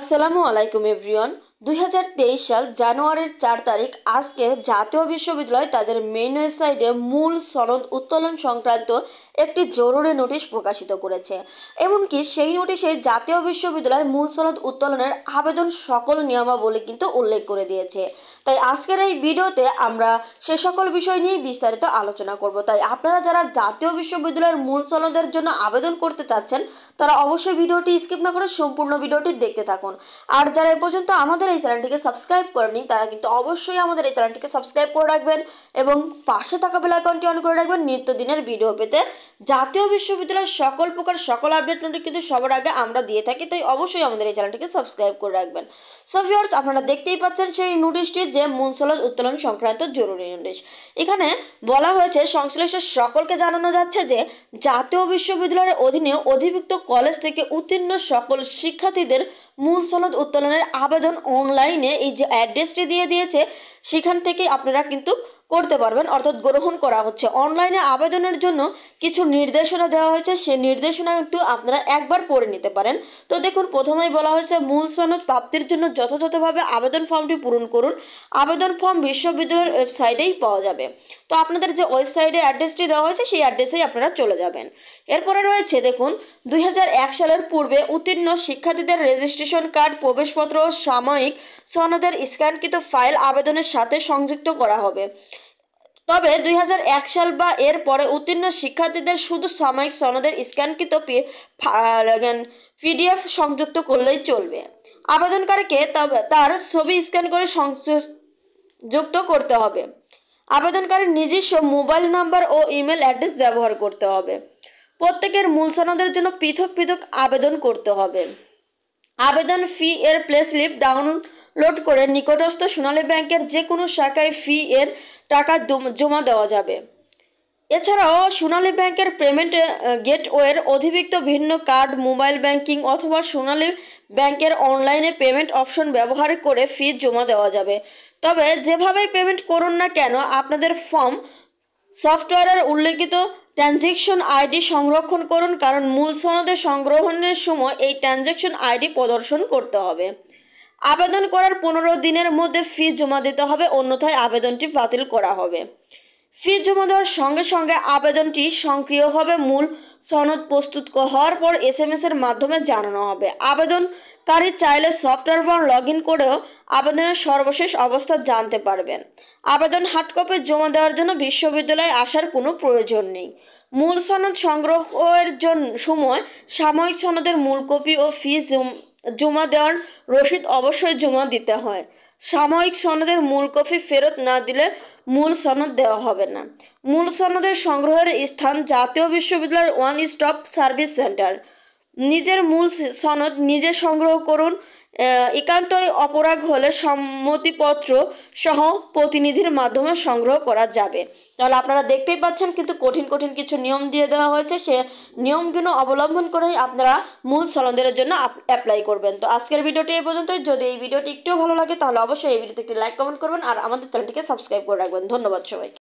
আসসালামু আলাইকুম এভরিওয়ান দুই সাল জানুয়ারির চার তারিখ আজকে জাতীয় বিশ্ববিদ্যালয় তাদের মেন ওয়েবসাইটে মূল সনদ উত্তোলন সংক্রান্ত একটি জরুরি নোটিশ প্রকাশিত করেছে এমনকি সেই নোটিশে জাতীয় বিশ্ববিদ্যালয় মূল সনদ উত্তোলনের আবেদন সকল নিয়মাবলী কিন্তু উল্লেখ করে দিয়েছে তাই আজকের এই ভিডিওতে আমরা সে সকল বিষয় নিয়ে বিস্তারিত আলোচনা করব তাই আপনারা যারা জাতীয় বিশ্ববিদ্যালয়ের মূল সনদের জন্য আবেদন করতে চাচ্ছেন তারা অবশ্যই ভিডিওটি স্কিপ না করে সম্পূর্ণ ভিডিওটি দেখতে থাকুন আর যারা এ পর্যন্ত আমাদের আমাদের এই চ্যানেলটিকে সাবস্ক্রাইব করেনি তারা কিন্তু অবশ্যই আমাদের এই চ্যানেলটিকে সাবস্ক্রাইব করে রাখবেন এবং পাশে থাকা বেলা বেলাইকনটি অন করে রাখবেন নিত্য দিনের ভিডিও পেতে জাতীয় বিশ্ববিদ্যালয়ের সকল প্রকার সকল আপডেট নোটিফিকেশন কিন্তু সবার আগে আমরা দিয়ে থাকি তাই অবশ্যই আমাদের এই চ্যানেলটিকে সাবস্ক্রাইব করে রাখবেন সো ফিওর্স আপনারা দেখতেই পাচ্ছেন সেই নোটিশটি যে মুনসলজ উত্তোলন সংক্রান্ত জরুরি নোটিশ এখানে বলা হয়েছে সংশ্লিষ্ট সকলকে জানানো যাচ্ছে যে জাতীয় বিশ্ববিদ্যালয়ের অধীনে অধিভুক্ত কলেজ থেকে উত্তীর্ণ সকল শিক্ষার্থীদের মূল সনদ উত্তোলনের আবেদন অনলাইনে এই যে অ্যাড্রেসটি দিয়ে দিয়েছে সেখান থেকে আপনারা কিন্তু করতে পারবেন অর্থাৎ গ্রহণ করা হচ্ছে অনলাইনে আবেদনের জন্য কিছু নির্দেশনা দেওয়া হয়েছে সে নির্দেশনা একটু আপনারা একবার পড়ে নিতে পারেন তো দেখুন প্রথমেই বলা হয়েছে মূল সনদ প্রাপ্তির জন্য যথাযথভাবে আবেদন ফর্মটি পূরণ করুন আবেদন ফর্ম বিশ্ববিদ্যালয়ের ওয়েবসাইটেই পাওয়া যাবে তো আপনাদের যে ওয়েবসাইটে অ্যাড্রেসটি দেওয়া হয়েছে সেই অ্যাড্রেসেই আপনারা চলে যাবেন এরপরে রয়েছে দেখুন দুই সালের পূর্বে উত্তীর্ণ শিক্ষার্থীদের রেজিস্ট্রেশন কার্ড প্রবেশপত্র ও সাময়িক সনদের স্ক্যানকৃত ফাইল আবেদনের সাথে সংযুক্ত করা হবে তবে দুই সাল বা এর পরে উত্তীর্ণ শিক্ষার্থীদের শুধু সাময়িক সনদের স্ক্যানকৃত পিডিএফ সংযুক্ত করলেই চলবে আবেদনকারীকে তার ছবি স্ক্যান করে সংযুক্ত করতে হবে আবেদনকারীর নিজস্ব মোবাইল নাম্বার ও ইমেল অ্যাড্রেস ব্যবহার করতে হবে প্রত্যেকের মূল সনদের জন্য পৃথক পৃথক আবেদন করতে হবে আবেদন ফি এর প্লেসলিপ ডাউনলোড লোড করে নিকটস্থ সোনালী ব্যাংকের যে কোনো শাখায় ফি এর টাকা জমা দেওয়া যাবে এছাড়াও সোনালী ব্যাংকের পেমেন্ট গেটওয়ের অধিভুক্ত ভিন্ন কার্ড মোবাইল ব্যাংকিং অথবা সোনালী ব্যাংকের অনলাইনে পেমেন্ট অপশন ব্যবহার করে ফি জমা দেওয়া যাবে তবে যেভাবেই পেমেন্ট করুন না কেন আপনাদের ফর্ম সফটওয়্যারের উল্লেখিত ট্রানজেকশন আইডি সংরক্ষণ করুন কারণ মূল সনদে সংগ্রহণের সময় এই ট্রানজেকশন আইডি প্রদর্শন করতে হবে আবেদন করার পনেরো দিনের মধ্যে ফি জমা দিতে হবে অন্যথায় আবেদনটি বাতিল করা হবে ফি জমা দেওয়ার সঙ্গে সঙ্গে আবেদনটি সক্রিয় হবে মূল সনদ প্রস্তুত হওয়ার পর এস এম এর মাধ্যমে জানানো হবে আবেদনকারী চাইলে সফটওয়্যার বা লগ ইন করেও আবেদনের সর্বশেষ অবস্থা জানতে পারবেন আবেদন হার্ড কপি জমা দেওয়ার জন্য বিশ্ববিদ্যালয়ে আসার কোনো প্রয়োজন নেই মূল সনদ সংগ্রহের জন্য সময় সাময়িক সনদের মূল কপি ও ফি জমা দেওয়ার রসিদ অবশ্যই জমা দিতে হয় সাময়িক সনদের মূল কপি ফেরত না দিলে মূল সনদ দেওয়া হবে না মূল সনদের সংগ্রহের স্থান জাতীয় বিশ্ববিদ্যালয়ের ওয়ান স্টপ সার্ভিস সেন্টার নিজের মূল সনদ নিজে সংগ্রহ করুন একান্তই অপরাগ হলে সম্মতিপত্র সহ প্রতিনিধির মাধ্যমে সংগ্রহ করা যাবে তাহলে আপনারা দেখতেই পাচ্ছেন কিন্তু কঠিন কঠিন কিছু নিয়ম দিয়ে দেওয়া হয়েছে সে নিয়মগুলো অবলম্বন করেই আপনারা মূল সলনদের জন্য অ্যাপ্লাই করবেন তো আজকের ভিডিওটি এই পর্যন্ত যদি এই ভিডিওটি একটু ভালো লাগে তাহলে অবশ্যই এই ভিডিওতে একটি লাইক কমেন্ট করবেন আর আমাদের চ্যানেলটিকে সাবস্ক্রাইব করে রাখবেন ধন্যবাদ সবাইকে